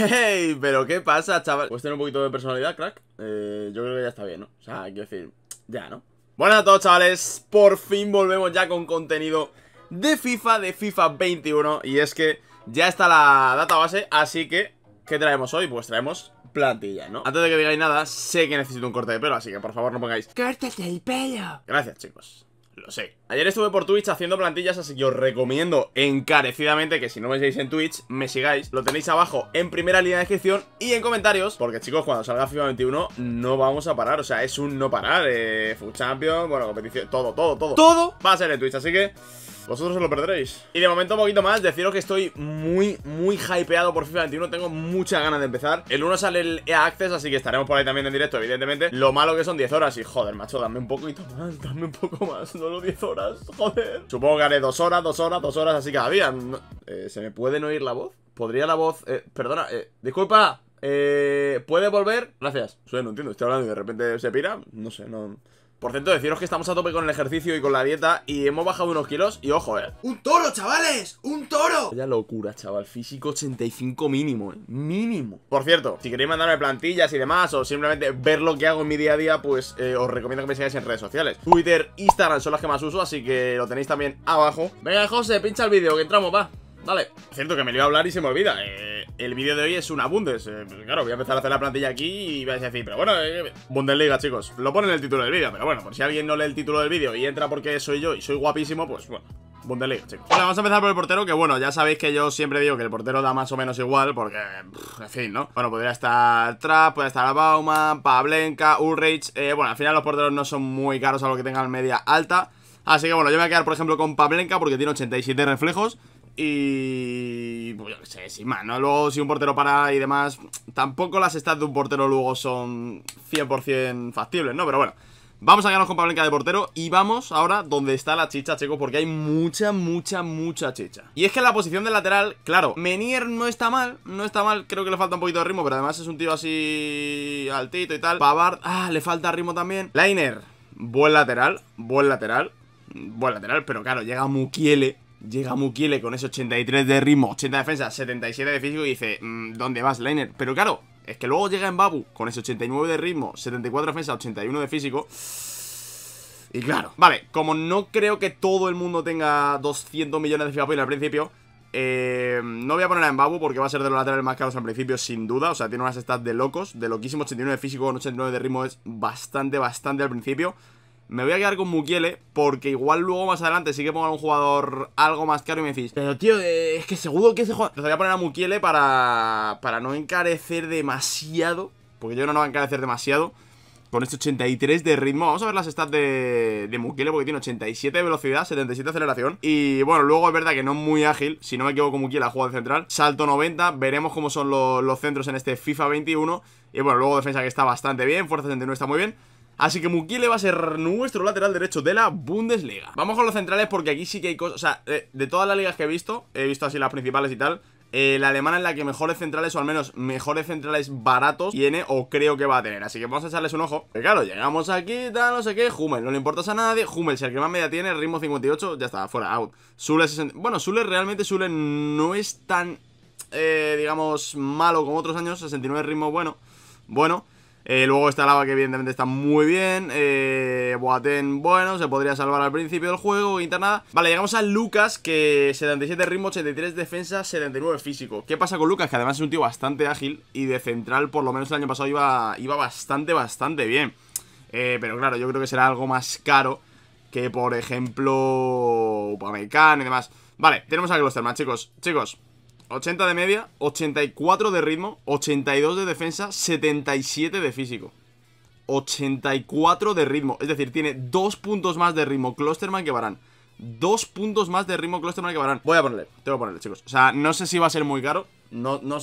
¡Hey! ¿Pero qué pasa, chaval? Pues tiene un poquito de personalidad, crack. Eh, yo creo que ya está bien, ¿no? O sea, quiero decir, ya, ¿no? Bueno, a todos, chavales. Por fin volvemos ya con contenido de FIFA, de FIFA 21. Y es que ya está la base, así que... ¿Qué traemos hoy? Pues traemos plantilla, ¿no? Antes de que digáis nada, sé que necesito un corte de pelo, así que por favor no pongáis... ¡Córtate el pelo! Gracias, chicos lo sé. Ayer estuve por Twitch haciendo plantillas, así que os recomiendo encarecidamente que si no me veis en Twitch, me sigáis. Lo tenéis abajo en primera línea de descripción y en comentarios, porque chicos, cuando salga FIFA 21 no vamos a parar, o sea, es un no parar. Eh, Food Champions, bueno, competición, todo, todo, todo. Todo va a ser en Twitch, así que vosotros se lo perderéis Y de momento un poquito más, deciros que estoy muy, muy hypeado por FIFA 21 Tengo muchas ganas de empezar El 1 sale el EA Access, así que estaremos por ahí también en directo, evidentemente Lo malo que son 10 horas y joder, macho, dame un poquito más, dame un poco más No lo 10 horas, joder Supongo que haré 2 horas, 2 horas, 2 horas, así cada día eh, ¿Se me pueden oír la voz? ¿Podría la voz...? Eh, perdona, eh, disculpa eh, ¿Puede volver? Gracias. no entiendo, estoy hablando y de repente se pira. No sé, no. Por cierto, deciros que estamos a tope con el ejercicio y con la dieta y hemos bajado unos kilos y ojo, eh. ¡Un toro, chavales! ¡Un toro! Vaya locura, chaval. Físico 85 mínimo, eh. Mínimo. Por cierto, si queréis mandarme plantillas y demás o simplemente ver lo que hago en mi día a día, pues eh, os recomiendo que me sigáis en redes sociales. Twitter, Instagram son las que más uso, así que lo tenéis también abajo. Venga, José, pincha el vídeo, que entramos, va. Vale. cierto, que me lo iba a hablar y se me olvida. Eh el vídeo de hoy es una Bundes. Eh, claro, voy a empezar a hacer la plantilla aquí y vais a decir, pero bueno, eh, Bundesliga, chicos. Lo ponen en el título del vídeo, pero bueno, por si alguien no lee el título del vídeo y entra porque soy yo y soy guapísimo, pues bueno. Bundesliga, chicos. Bueno, vamos a empezar por el portero, que bueno, ya sabéis que yo siempre digo que el portero da más o menos igual, porque, en fin, ¿no? Bueno, podría estar Trapp, podría estar Bauman, Pablenka, Ulrich. Eh, bueno, al final los porteros no son muy caros a lo que tengan media alta. Así que bueno, yo me voy a quedar, por ejemplo, con Pablenka porque tiene 87 reflejos. Y. Pues yo qué sé, sin más, ¿no? Luego, si un portero para y demás, tampoco las stats de un portero luego son 100% factibles, ¿no? Pero bueno, vamos a ganarnos con Pablenka de portero y vamos ahora donde está la chicha, chicos, porque hay mucha, mucha, mucha chicha. Y es que en la posición de lateral, claro, Menier no está mal, no está mal, creo que le falta un poquito de ritmo, pero además es un tío así altito y tal. Pavard, ah, le falta ritmo también. Lainer, buen lateral, buen lateral, buen lateral, pero claro, llega Mukiele Llega Mukiele con ese 83 de ritmo, 80 de defensa, 77 de físico y dice, mm, ¿dónde vas, Lainer? Pero claro, es que luego llega Mbabu con ese 89 de ritmo, 74 de defensa, 81 de físico. Y claro, vale, como no creo que todo el mundo tenga 200 millones de figapoil al principio, eh, no voy a poner a Mbabu porque va a ser de los laterales más caros al principio, sin duda. O sea, tiene unas stats de locos, de loquísimo 89 de físico con 89 de ritmo es bastante, bastante al principio. Me voy a quedar con Mukiele porque igual luego más adelante sí que a un jugador algo más caro y me decís, pero tío, eh, es que seguro que ese juega. Entonces voy a poner a Mukiele para, para no encarecer demasiado, porque yo no no va a encarecer demasiado. Con este 83 de ritmo, vamos a ver las stats de, de Mukiele porque tiene 87 de velocidad, 77 de aceleración Y bueno, luego es verdad que no es muy ágil, si no me equivoco Mukiele ha de central Salto 90, veremos cómo son los, los centros en este FIFA 21 Y bueno, luego defensa que está bastante bien, fuerza 69 está muy bien Así que le va a ser nuestro lateral derecho de la Bundesliga. Vamos con los centrales porque aquí sí que hay cosas... O sea, eh, de, todas las ligas que he visto, he visto así las principales y tal, eh, la alemana es la que mejores centrales o al menos mejores centrales baratos tiene o creo que va a tener. Así que vamos a echarles un ojo. Que claro, llegamos aquí, tal, no sé qué. Hummel, no le importas a nadie. Hummel, si el que más media tiene, ritmo 58, ya está, fuera, out. Sule Bueno, Sule realmente Sule no es tan, eh, digamos, malo como otros años. 69 ritmo bueno. Bueno. Eh, luego está Lava que evidentemente está muy bien. Eh, bueno, se podría salvar al principio del juego, internada. Vale, llegamos a Lucas, que 77 ritmo, 83 defensa, 79 físico. ¿Qué pasa con Lucas? Que además es un tío bastante ágil y de central, por lo menos el año pasado, iba, iba bastante, bastante bien. Eh, pero claro, yo creo que será algo más caro que, por ejemplo, Upamecán y demás. Vale, tenemos a Glosterman, chicos. Chicos, 80 de media, 84 de ritmo, 82 de defensa, 77 de físico. 84 de ritmo. Es decir, tiene dos puntos más de ritmo Clusterman que Barán. Dos puntos más de ritmo Clusterman que Barán. Voy a ponerle, tengo que ponerle, chicos. O sea, no sé si va a ser muy caro. No, no,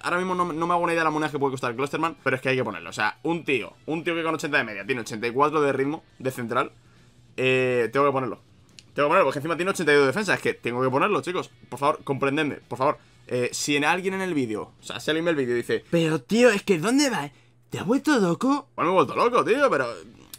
ahora mismo no, me hago una idea de la moneda que puede costar Clusterman, pero es que hay que ponerlo. O sea, un tío, un tío que con 80 de media tiene 84 de ritmo de central. Eh, tengo que ponerlo. Tengo que ponerlo, porque encima tiene 82 de defensa. Es que tengo que ponerlo, chicos. Por favor, comprendedme, por favor. Eh, si en alguien en el vídeo, o sea, si alguien el vídeo dice, pero tío, es que ¿dónde va ¿Te ha vuelto loco? Bueno, me he vuelto loco, tío, pero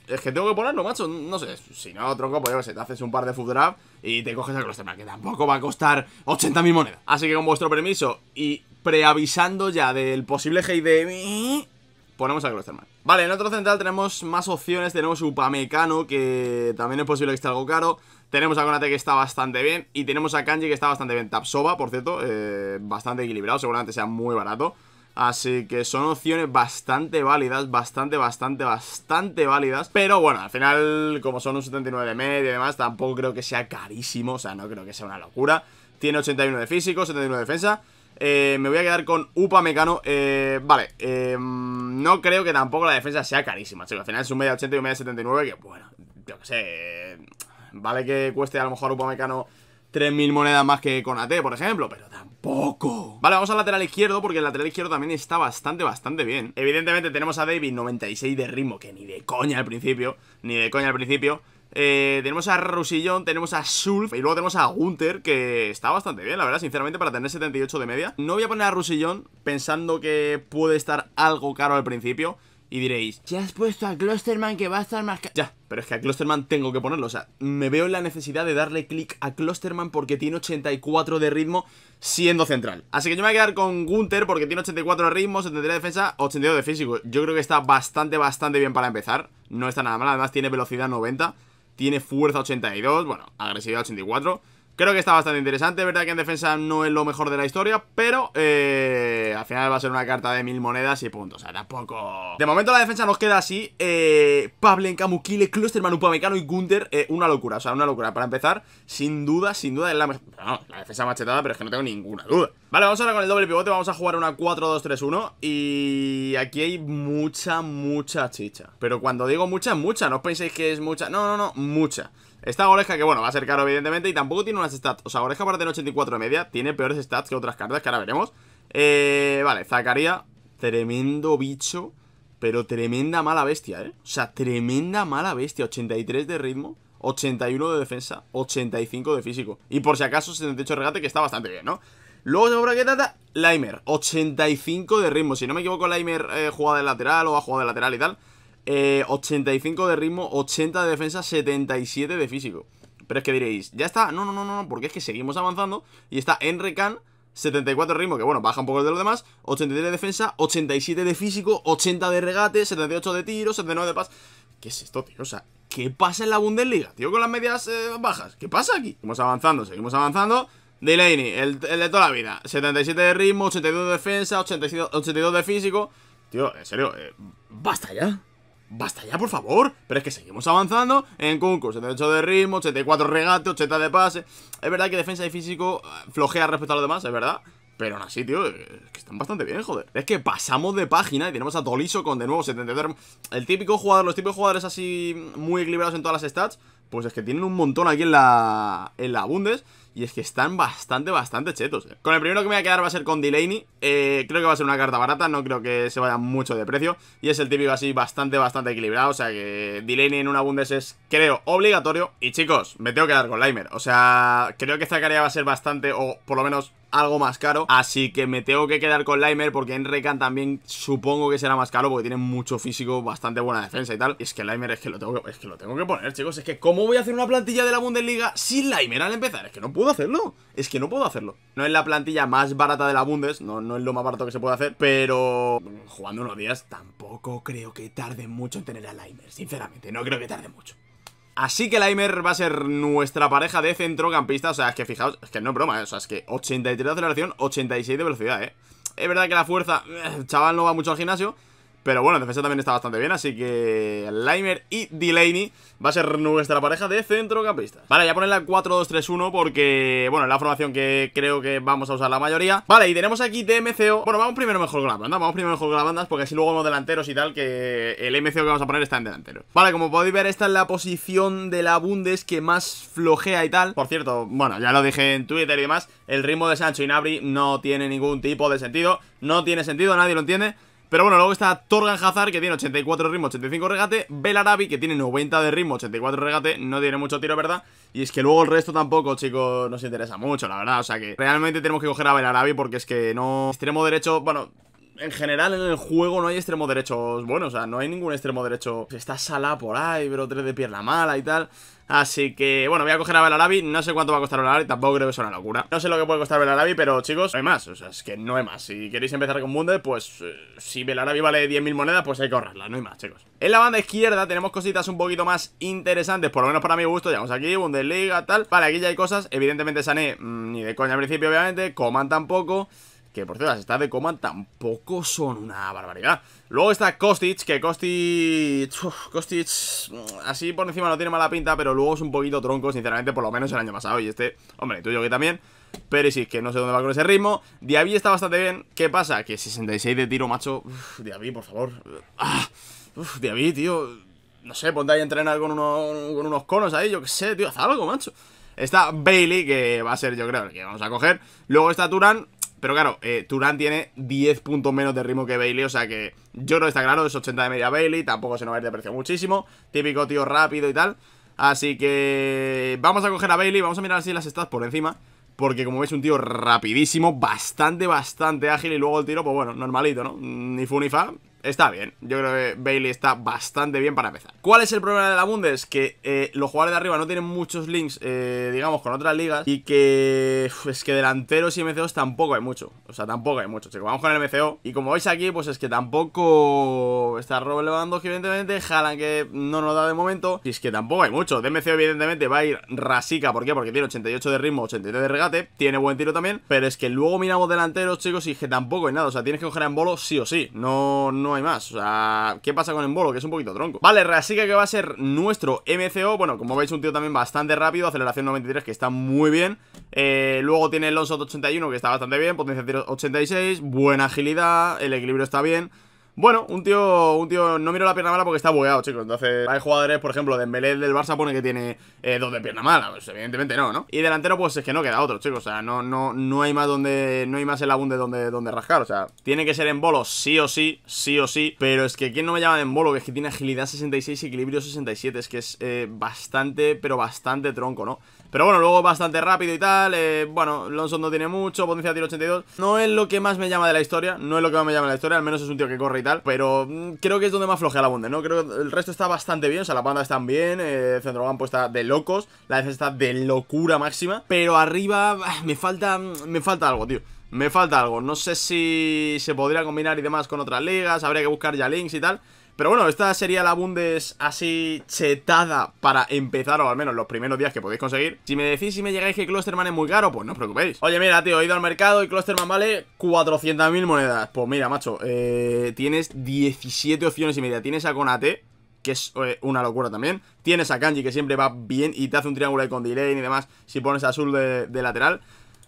es que tengo que ponerlo, macho. No sé, si no, tronco, pues yo sé, te haces un par de food draft y te coges el cluster, que tampoco va a costar 80.000 monedas. Así que con vuestro permiso y preavisando ya del posible hate de Ponemos a Klosterman Vale, en otro central tenemos más opciones Tenemos Upamecano, que también es posible que esté algo caro Tenemos a Konate que está bastante bien Y tenemos a Kanji que está bastante bien Tapsova, por cierto, eh, bastante equilibrado Seguramente sea muy barato Así que son opciones bastante válidas, bastante, bastante, bastante válidas. Pero bueno, al final, como son un 79 de media y demás, tampoco creo que sea carísimo. O sea, no creo que sea una locura. Tiene 81 de físico, 71 de defensa. Eh, me voy a quedar con Upa Mecano. Eh, vale, eh, no creo que tampoco la defensa sea carísima, chicos. Al final es un medio 80 y un media 79, que bueno, yo qué sé. Vale que cueste a lo mejor Upa Mecano 3.000 monedas más que con AT, por ejemplo, pero tampoco. Vale, vamos al lateral izquierdo, porque el lateral izquierdo también está bastante, bastante bien. Evidentemente tenemos a David 96 de ritmo, que ni de coña al principio, ni de coña al principio. Eh, tenemos a Rusillón, tenemos a Sulf y luego tenemos a Gunther, que está bastante bien, la verdad, sinceramente, para tener 78 de media. No voy a poner a Rusillon pensando que puede estar algo caro al principio. Y diréis, ya has puesto a Clusterman que va a estar más caro. Ya, pero es que a Clusterman tengo que ponerlo. O sea, me veo en la necesidad de darle clic a Clusterman porque tiene 84 de ritmo siendo central. Así que yo me voy a quedar con Gunther porque tiene 84 de ritmo, 73 de defensa, 82 de físico. Yo creo que está bastante, bastante bien para empezar. No está nada mal, además tiene velocidad 90 tiene fuerza 82, bueno, agresividad 84 Creo que está bastante interesante, verdad que en defensa no es lo mejor de la historia, pero eh, al final va a ser una carta de mil monedas y puntos o sea, tampoco... De momento la defensa nos queda así, eh, Pablenka, Mukile, Clusterman, Upamecano y Gunter, eh, una locura, o sea, una locura. Para empezar, sin duda, sin duda es la la defensa machetada, pero es que no tengo ninguna duda. Vale, vamos ahora con el doble pivote, vamos a jugar una 4-2-3-1 y aquí hay mucha, mucha chicha. Pero cuando digo mucha, mucha, no os penséis que es mucha, no, no, no, mucha. Esta oreja que, bueno, va a ser caro evidentemente y tampoco tiene unas stats. O sea, oreja para tener 84 de media, tiene peores stats que otras cartas que ahora veremos. Eh, vale, Zacaría, tremendo bicho, pero tremenda mala bestia, ¿eh? O sea, tremenda mala bestia, 83 de ritmo. 81 de defensa, 85 de físico. Y por si acaso, 78 de regate, que está bastante bien, ¿no? Luego se por trata Limer, 85 de ritmo. Si no me equivoco, Limer eh, jugada de lateral o ha jugado de lateral y tal eh, 85 de ritmo, 80 de defensa, 77 de físico. Pero es que diréis, ya está, no, no, no, no, porque es que seguimos avanzando y está Enrecan, 74 de ritmo, que bueno, baja un poco de los demás, 83 de defensa, 87 de físico, 80 de regate, 78 de tiro, 79 de pas. ¿Qué es esto, tío? O sea, ¿qué pasa en la Bundesliga, tío, con las medias eh, bajas? ¿Qué pasa aquí? Seguimos avanzando, seguimos avanzando. Delaney, el, el, de toda la vida, 77 de ritmo, 82 de defensa, 82, de físico. Tío, en serio, eh, basta ya. Basta ya, por favor. Pero es que seguimos avanzando en Kunku. 78 de ritmo, 84 regate, 80 de pase. Es verdad que defensa y físico eh, flojea respecto a los demás, es verdad. Pero aún así, tío, es que están bastante bien, joder. Es que pasamos de página y tenemos a Toliso con de nuevo 73. El típico jugador, los típicos jugadores así muy equilibrados en todas las stats, pues es que tienen un montón aquí en la, en la Bundes. Y es que están bastante, bastante chetos eh. Con el primero que me voy a quedar va a ser con Delaney eh, Creo que va a ser una carta barata, no creo que se vaya mucho de precio Y es el típico así bastante, bastante equilibrado O sea que Delaney en una Bundes es, creo, obligatorio Y chicos, me tengo que quedar con Limer O sea, creo que esta carrera va a ser bastante, o por lo menos algo más caro Así que me tengo que quedar con Limer Porque en Recan también supongo que será más caro Porque tiene mucho físico, bastante buena defensa y tal y es que Limer es que, lo tengo es que lo tengo que poner, chicos Es que ¿cómo voy a hacer una plantilla de la Bundesliga sin Limer al empezar? Es que no puedo puedo hacerlo. Es que no puedo hacerlo. No es la plantilla más barata de la Bundes, no, no es lo más barato que se puede hacer, pero jugando unos días tampoco creo que tarde mucho en tener a Limer, sinceramente, no creo que tarde mucho. Así que Laimer va a ser nuestra pareja de centrocampista. O sea, es que fijaos, es que no es broma, eh, o sea, es que 83 de aceleración, 86 de velocidad, ¿eh? Es verdad que la fuerza, eh, chaval no va mucho al gimnasio, pero bueno, defensa también está bastante bien, así que Limer y Delaney va a ser nuestra pareja de centrocampistas. Vale, ya poner la 4-2-3-1 porque, bueno, es la formación que creo que vamos a usar la mayoría. Vale, y tenemos aquí de Bueno, vamos primero mejor con la banda, vamos primero mejor con la porque si luego vamos delanteros y tal, que el MCO que vamos a poner está en delantero. Vale, como podéis ver, esta es la posición de la Bundes que más flojea y tal. Por cierto, bueno, ya lo dije en Twitter y demás, el ritmo de Sancho y Nabri no tiene ningún tipo de sentido, no tiene sentido, nadie lo entiende. Pero bueno, luego está Torgan Hazard, que tiene 84 ritmo, 85 regate. Belarabi, que tiene 90 de ritmo, 84 regate. No tiene mucho tiro, ¿verdad? Y es que luego el resto tampoco, chicos, nos interesa mucho, la verdad. O sea que realmente tenemos que coger a Belarabi porque es que no... Extremo derecho, bueno, en general en el juego no hay extremo derechos bueno, o sea, no hay ningún extremo derecho. Está sala por ahí, pero tres de pierna mala y tal. Así que, bueno, voy a coger a Belarabi No sé cuánto va a costar Belarabi, tampoco creo que sea una locura No sé lo que puede costar Belarabi, pero chicos, no hay más O sea, es que no hay más Si queréis empezar con Bundes, pues eh, si Belarabi vale 10.000 monedas Pues hay que ahorrarla, no hay más, chicos En la banda izquierda tenemos cositas un poquito más interesantes Por lo menos para mi gusto, ya vamos aquí, Bundesliga, tal Vale, aquí ya hay cosas, evidentemente Sané mm, Ni de coña al principio, obviamente Coman tampoco que por cierto las de coma tampoco son una barbaridad. Luego está Kostic, que Kostic... Kostic mm, así por encima no tiene mala pinta, pero luego es un poquito tronco, sinceramente, por lo menos el año pasado. Y este, hombre, tú y yo que también. Pero sí, que no sé dónde va con ese ritmo. Diaby está bastante bien. ¿Qué pasa? Que 66 de tiro, macho. Diaby, por favor. Ah, tío. No sé, ponte ahí a entrenar con, con unos conos ahí, yo qué sé, tío. Haz algo, macho. Está Bailey, que va a ser yo creo el que vamos a coger. Luego está Turán, pero claro, eh, Turán tiene 10 puntos menos de ritmo que Bailey. O sea que yo no está claro, es 80 de media Bailey. Tampoco se nos va a ir de precio muchísimo. Típico tío rápido y tal. Así que vamos a coger a Bailey. Vamos a mirar si las stats por encima. Porque como veis, un tío rapidísimo, bastante, bastante ágil. Y luego el tiro, pues bueno, normalito, ¿no? Ni fu ni fa está bien. Yo creo que Bailey está bastante bien para empezar. ¿Cuál es el problema de la Bundes? Que eh, los jugadores de arriba no tienen muchos links, eh, digamos, con otras ligas. Y que es que delanteros y MCOs tampoco hay mucho. O sea, tampoco hay mucho, chicos. Vamos con el MCO. Y como veis aquí, pues es que tampoco está Rob Lewandowski, evidentemente. Jalan que no nos da de momento. Y es que tampoco hay mucho. De MCO, evidentemente, va a ir Rasica. ¿Por qué? Porque tiene 88 de ritmo, 83 de regate. Tiene buen tiro también. Pero es que luego miramos delanteros, chicos, y es que tampoco hay nada. O sea, tienes que coger en bolo sí o sí. No, no y hay más O sea, ¿qué pasa con bolo Que es un poquito tronco Vale, así que va a ser nuestro MCO Bueno, como veis un tío también bastante rápido Aceleración 93 que está muy bien eh, Luego tiene el Lonsot 81 que está bastante bien Potencia 86, buena agilidad El equilibrio está bien bueno, un tío, un tío, no miro la pierna mala porque está bugueado, chicos. Entonces, hay jugadores, por ejemplo, de Dembélé del Barça pone que tiene eh, dos de pierna mala. Pues, evidentemente no, ¿no? Y delantero, pues es que no queda otro, chicos. O sea, no, no, no hay más donde. No hay más el abunde donde, donde rascar. O sea, tiene que ser en bolo, sí o sí, sí o sí. Pero es que ¿quién no me llama en bolo, que es que tiene agilidad 66 y equilibrio 67. Es que es eh, bastante, pero bastante tronco, ¿no? Pero bueno, luego bastante rápido y tal. Eh, bueno, Lonson no tiene mucho, potencia de tiro 82. No es lo que más me llama de la historia. No es lo que más me llama de la historia. Al menos es un tío que corre y tal. Pero mm, creo que es donde más flojea la Bunde, ¿no? Creo que el resto está bastante bien. O sea, la banda está bien. Eh, campo está de locos. La defensa está de locura máxima. Pero arriba ah, me falta, mm, me falta algo, tío. Me falta algo. No sé si se podría combinar y demás con otras ligas. Habría que buscar ya links y tal. Pero bueno, esta sería la Bundes así chetada para empezar, o al menos los primeros días que podéis conseguir. Si me decís si me llegáis que Clusterman es muy caro, pues no os preocupéis. Oye, mira, tío, he ido al mercado y Clusterman vale 400.000 monedas. Pues mira, macho, eh, tienes 17 opciones y media. Tienes a Konate, que es eh, una locura también. Tienes a Kanji, que siempre va bien y te hace un triángulo ahí con delay y demás si pones azul de lateral.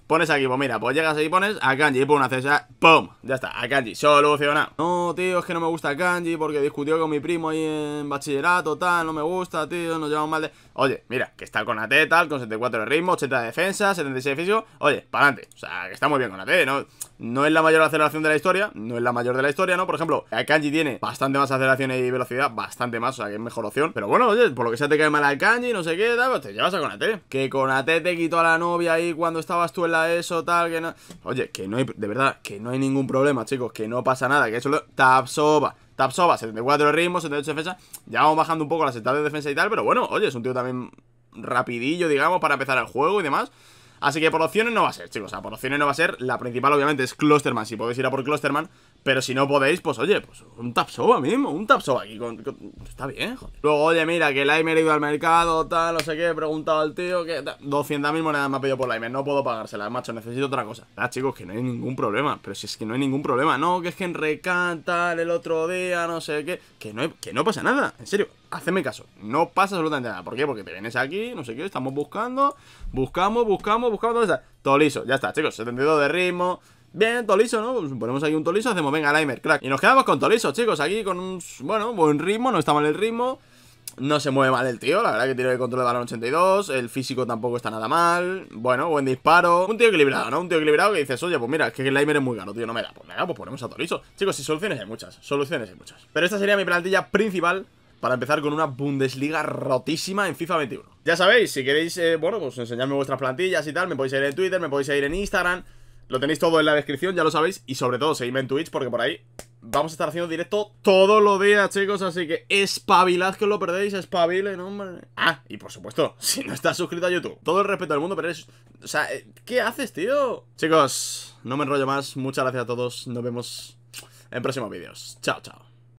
Pones aquí, pues mira, pues llegas ahí y pones a Kanji, Y pones una cesa, ¡Pum! Ya está, a Kanji, solucionado. No, tío, es que no me gusta Kanji porque discutió con mi primo ahí en bachillerato, tal, no me gusta, tío, nos llevamos mal de... Oye, mira, que está con AT, tal, con 74 de ritmo, 80 de defensa, 76 de físico, oye, para adelante. O sea, que está muy bien con AT, ¿no? No es la mayor aceleración de la historia, no es la mayor de la historia, ¿no? Por ejemplo, a eh, Kanji tiene bastante más aceleración y velocidad, bastante más, o sea, que es mejor opción. Pero bueno, oye, por lo que sea te cae mal al Kanji, no sé qué, pues te llevas a con Que con AT te quitó a la novia ahí cuando estabas tú en la ESO, tal, que no... Oye, que no hay... De verdad, que no hay ningún problema, chicos, que no pasa nada, que eso lo... Tapsoba. Tapsoba, 74 ritmos, 78 defensa. Ya vamos bajando un poco las estadísticas de defensa y tal, pero bueno, oye, es un tío también rapidillo, digamos, para empezar el juego y demás. Así que por opciones no va a ser, chicos. O sea, por opciones no va a ser. La principal, obviamente, es Clusterman. Si podéis ir a por Clusterman. Pero si no podéis, pues oye, pues un tapsoba mismo. Un tapsoba aquí. Con, Está bien, joder. Luego, oye, mira, que Limer ha ido al mercado, tal, no sé qué. He preguntado al tío que. 200.000 monedas me ha pedido por Limer. No puedo pagársela, macho. Necesito otra cosa. Ah, chicos, que no hay ningún problema. Pero si es que no hay ningún problema. No, que es que en recanta el otro día, no sé qué. Que no, que no pasa nada. En serio. Hacedme caso, no pasa absolutamente nada. ¿Por qué? Porque te vienes aquí, no sé qué, estamos buscando, buscamos, buscamos, buscamos, ¿dónde está? Toliso, ya está, chicos, 72 de ritmo, Bien, Toliso, ¿no? Pues ponemos aquí un Toliso, hacemos, venga, Limer, crack. Y nos quedamos con Toliso, chicos, aquí con un, bueno, buen ritmo, no está mal el ritmo. No se mueve mal el tío, la verdad que tiene el control de balón 82, el físico tampoco está nada mal, bueno, buen disparo. Un tío equilibrado, ¿no? Un tío equilibrado que dices, oye, pues mira, es que el Limer es muy caro, tío, no me da. Pues da, pues ponemos a Toliso. Chicos, si soluciones hay muchas, soluciones hay muchas. Pero esta sería mi plantilla principal para empezar con una Bundesliga rotísima en FIFA 21. Ya sabéis, si queréis, eh, bueno, pues enseñarme vuestras plantillas y tal, me podéis ir en Twitter, me podéis ir en Instagram, lo tenéis todo en la descripción, ya lo sabéis, y sobre todo seguidme en Twitch porque por ahí vamos a estar haciendo directo todos los días, chicos, así que espabilad que os lo perdéis, espabilen, hombre. Ah, y por supuesto, si no estás suscrito a YouTube, todo el respeto del mundo, pero es, O sea, eh, ¿qué haces, tío? Chicos, no me enrollo más, muchas gracias a todos, nos vemos en próximos vídeos. Chao, chao.